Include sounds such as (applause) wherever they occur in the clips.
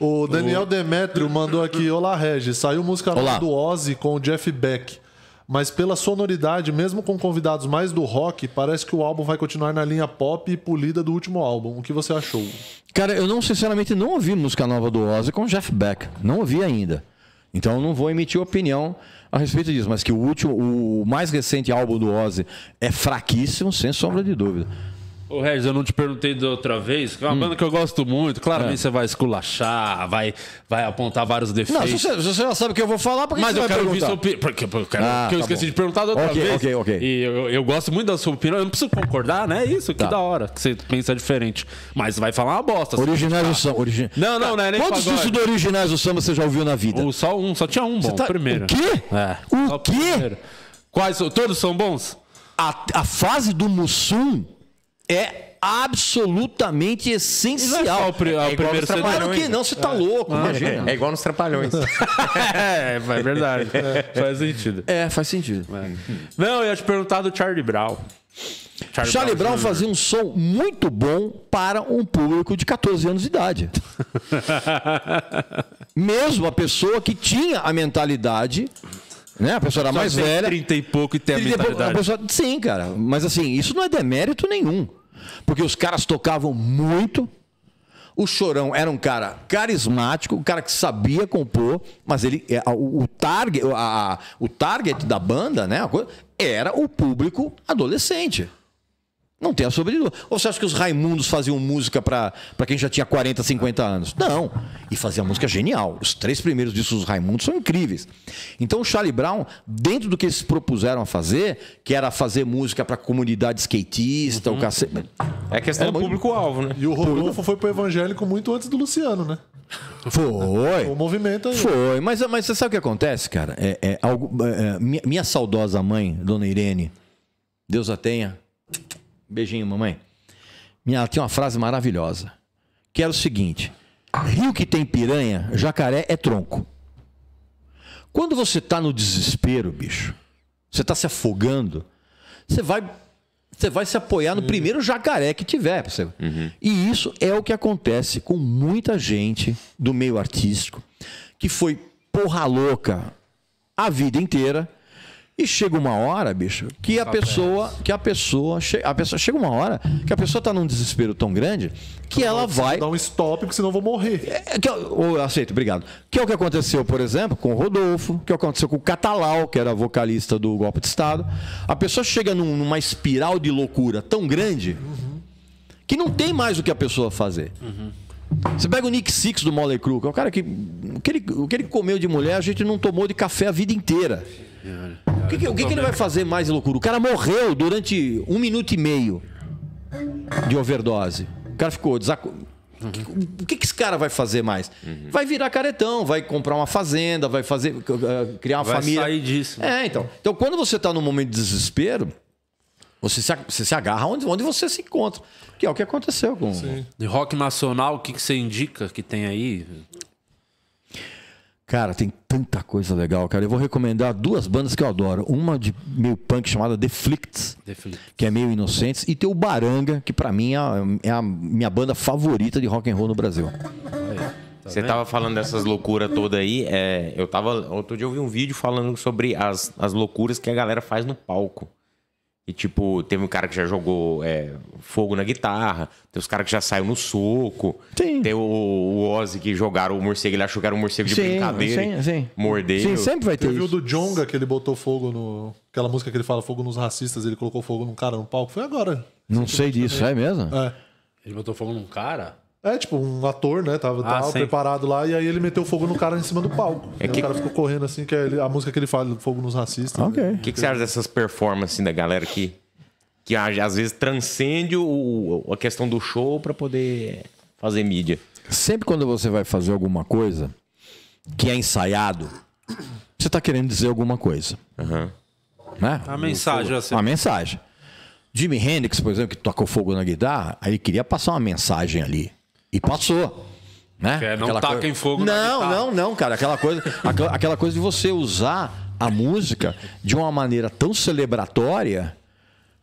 O Daniel Demetrio mandou aqui: Olá, Regis. Saiu música Olá. nova do Ozzy com o Jeff Beck. Mas pela sonoridade, mesmo com convidados mais do rock, parece que o álbum vai continuar na linha pop e polida do último álbum. O que você achou? Cara, eu não sinceramente não ouvi música nova do Ozzy com Jeff Beck. Não ouvi ainda. Então não vou emitir opinião a respeito disso, mas que o último, o mais recente álbum do Ozzy é fraquíssimo, sem sombra de dúvida. Ô Regis, eu não te perguntei da outra vez, é uma hum. banda que eu gosto muito. Claramente é. você vai esculachar, vai, vai apontar vários defeitos. Não, você, você já sabe o que eu vou falar, porque Mas eu quero ouvir sua Porque, porque, eu, ah, eu tá esqueci bom. de perguntar da outra okay, vez. Ok, ok, ok. E eu, eu, gosto muito da sua opinião. Eu não preciso concordar, né? É isso, que tá. da hora. Que você pensa diferente. Mas vai falar uma bosta. Originais do samba. Origi... Não, não, não é nem Quantos discos do Originais do Samba você já ouviu na vida? só um, só tinha um bom, tá... primeiro. O quê? É, o quê? O Quais? Todos são bons? A, a fase do Mussum é absolutamente é essencial. Ao, o ao é, é primeiro ser Claro que né? não, você tá é. louco, ah, imagina. Né, é, igual nos trapalhões. (laughs) é, é verdade. É. Faz sentido. É, faz sentido. Não, eu ia te perguntar do Charlie Brown. Charlie, Charlie Brown, Brown fazia um som muito bom para um público de 14 anos de idade. (laughs) Mesmo a pessoa que tinha a mentalidade né? A pessoa era mais velha. 30 e pouco e tem a mentalidade. A pessoa, sim, cara. Mas assim, isso não é demérito nenhum. Porque os caras tocavam muito. O Chorão era um cara carismático, um cara que sabia compor, mas ele é, o, target, a, o target da banda, né, era o público adolescente. Não tem a sobrenome. Ou você acha que os Raimundos faziam música para quem já tinha 40, 50 anos? Não. E fazia música genial. Os três primeiros discos dos Raimundos são incríveis. Então o Charlie Brown, dentro do que eles propuseram a fazer, que era fazer música para comunidade skatista, uhum. o cacete. É questão era do público-alvo, né? E o Rodolfo foi pro evangélico muito antes do Luciano, né? Foi. O movimento aí. Foi. Mas, mas você sabe o que acontece, cara? É, é, algo, é, é minha, minha saudosa mãe, dona Irene, Deus a tenha Beijinho, mamãe. Minha, ela tem uma frase maravilhosa. Que era é o seguinte: rio que tem piranha, jacaré é tronco. Quando você está no desespero, bicho, você está se afogando, você vai você vai se apoiar no uhum. primeiro jacaré que tiver. Uhum. E isso é o que acontece com muita gente do meio artístico que foi porra louca a vida inteira e chega uma hora, bicho, que a tá pessoa, que a pessoa, a pessoa chega uma hora que a pessoa tá num desespero tão grande que então, ela vai dar um stop, porque senão eu vou morrer. É, que, eu aceito, obrigado. Que é o que aconteceu, por exemplo, com o Rodolfo, que é o que aconteceu com o Catalau, que era vocalista do Golpe de Estado. A pessoa chega num, numa espiral de loucura tão grande uhum. que não tem mais o que a pessoa fazer. Uhum. Você pega o Nick Six do Motley Crue, que é o cara que o que, ele, o que ele comeu de mulher, a gente não tomou de café a vida inteira. O que, que, o que, que ele vai fazer mais loucura? O cara morreu durante um minuto e meio de overdose. O cara ficou desac... Uhum. O que, que esse cara vai fazer mais? Uhum. Vai virar caretão, vai comprar uma fazenda, vai fazer eh, criar uma vai família. Vai sair disso. Né? É, então. Então, quando você está num momento de desespero, você se, você se agarra onde, onde você se encontra. Que é o que aconteceu com. Sim. De rock nacional, o que, que você indica que tem aí? Cara, tem tanta coisa legal, cara. Eu vou recomendar duas bandas que eu adoro. Uma de meio punk chamada The Flicts, que é meio inocentes, e tem o Baranga, que para mim é a, é a, minha banda favorita de rock and roll no Brasil. Tá Você tava falando dessas loucuras toda aí. É, eu tava. Outro dia eu vi um vídeo falando sobre as, as loucuras que a galera faz no palco. E, tipo, teve um cara que já jogou é, fogo na guitarra, tem os caras que já saiu no soco. Sim. Tem o, o Ozzy que jogaram o morcego, ele achou que era um morcego de sim, brincadeira. Sim, sim. Mordeu. Sim, sempre vai ter. Teve o do Jonga que ele botou fogo no. Aquela música que ele fala fogo nos racistas, ele colocou fogo num cara no palco. Foi agora. Não sei disso, é mesmo? É. Ele botou fogo num cara? É, tipo, um ator, né? Tava, ah, tava preparado lá e aí ele meteu fogo no cara em cima do palco. É que... O cara ficou correndo assim, que é a música que ele fala, Fogo nos Racistas. Ok. Né? O né? que, que você acha dessas performances da né, galera que, que às vezes transcende o, a questão do show para poder fazer mídia? Sempre quando você vai fazer alguma coisa que é ensaiado, você tá querendo dizer alguma coisa. Uhum. Né? A mensagem. Assim. A mensagem. Jimi Hendrix, por exemplo, que tocou fogo na guitarra, ele queria passar uma mensagem ali. E passou. Né? É, não aquela taca em fogo. Não, não, não, cara. Aquela coisa, aquela coisa de você usar a música de uma maneira tão celebratória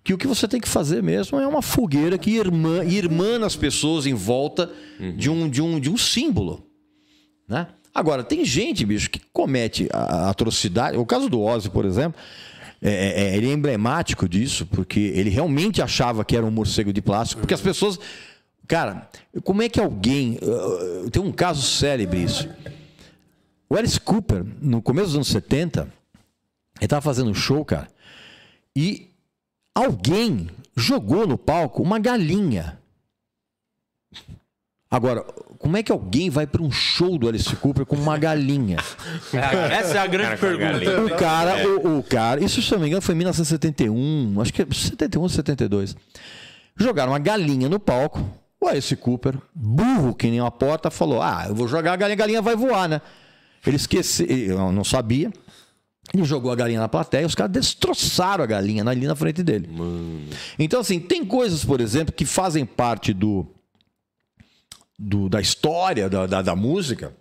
que o que você tem que fazer mesmo é uma fogueira que irmã, irmana as pessoas em volta uhum. de, um, de, um, de um símbolo. Né? Agora, tem gente, bicho, que comete atrocidade. O caso do Ozzy, por exemplo, é, é, é, ele é emblemático disso, porque ele realmente achava que era um morcego de plástico, porque as uhum. pessoas Cara, como é que alguém. Uh, tem um caso célebre isso. O Alice Cooper, no começo dos anos 70, ele estava fazendo um show, cara, e alguém jogou no palco uma galinha. Agora, como é que alguém vai para um show do Alice Cooper com uma galinha? (laughs) Essa é a grande cara, pergunta. O né? cara, é. o, o, cara, isso se eu não me engano foi em 1971, acho que 71 é ou 72. Jogaram uma galinha no palco, Ué, esse Cooper, burro que nem uma porta, falou: Ah, eu vou jogar a galinha, a galinha vai voar, né? Ele esqueceu, não sabia. Ele jogou a galinha na plateia e os caras destroçaram a galinha ali na frente dele. Mano. Então, assim, tem coisas, por exemplo, que fazem parte do, do da história da, da, da música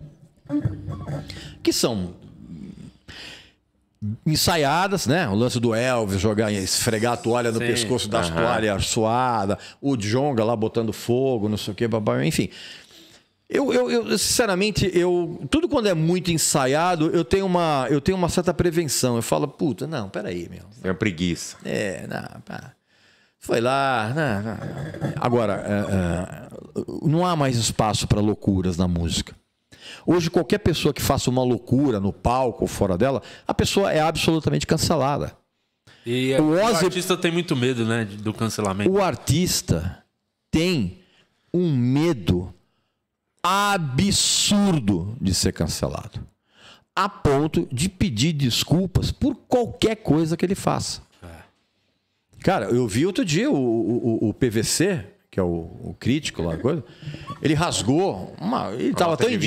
que são ensaiadas, né? O lance do Elvis jogar, esfregar a toalha no Sim. pescoço das toalha, toalhas suada, o Jonga lá botando fogo, não sei o que, enfim. Eu, eu, eu, sinceramente, eu tudo quando é muito ensaiado, eu tenho uma, eu tenho uma certa prevenção. Eu falo, puta, não, peraí, meu. É uma preguiça. É, não, pá. Foi lá. Não, não, não. Agora, é, é, não há mais espaço para loucuras na música. Hoje, qualquer pessoa que faça uma loucura no palco ou fora dela, a pessoa é absolutamente cancelada. E é, o, Ozzy, o artista tem muito medo, né, do cancelamento. O artista tem um medo absurdo de ser cancelado, a ponto de pedir desculpas por qualquer coisa que ele faça. É. Cara, eu vi outro dia o, o, o PVC que é o, o crítico lá, coisa, ele rasgou. Uma, ele estava tão, né?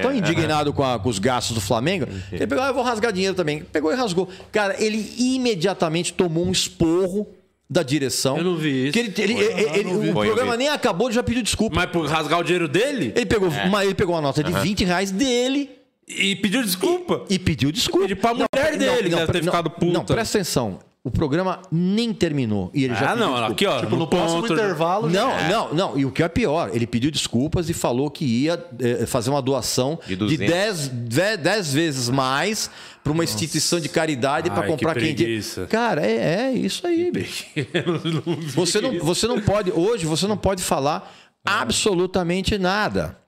tão indignado com, a, com, os gastos do Flamengo, que ele pegou, ah, eu vou rasgar dinheiro também. Pegou e rasgou. Cara, ele imediatamente tomou um esporro da direção. Eu não vi isso. Que ele, ele, ele, ele o programa nem acabou, ele já pediu desculpa. Mas por rasgar o dinheiro dele? Ele pegou, é. uma, ele pegou uma nota de uhum. 20 reais dele. E pediu desculpa. E, e pediu desculpa. E pediu pra mulher não, dele, não, né, não, deve ter ficado puto. Não, presta atenção. O programa nem terminou. E ele ah, já não, desculpa. aqui, ó. Tipo, no, próximo ponto, né? intervalo. Não, já... É. não, não. E o que é pior, ele pediu desculpas e falou que ia é, fazer uma doação de 10 vezes mais para uma Nossa. instituição de caridade para comprar que quem. Cara, é, é isso aí, bicho. (laughs) Você não, você não pode, hoje, você não pode falar ah. absolutamente nada.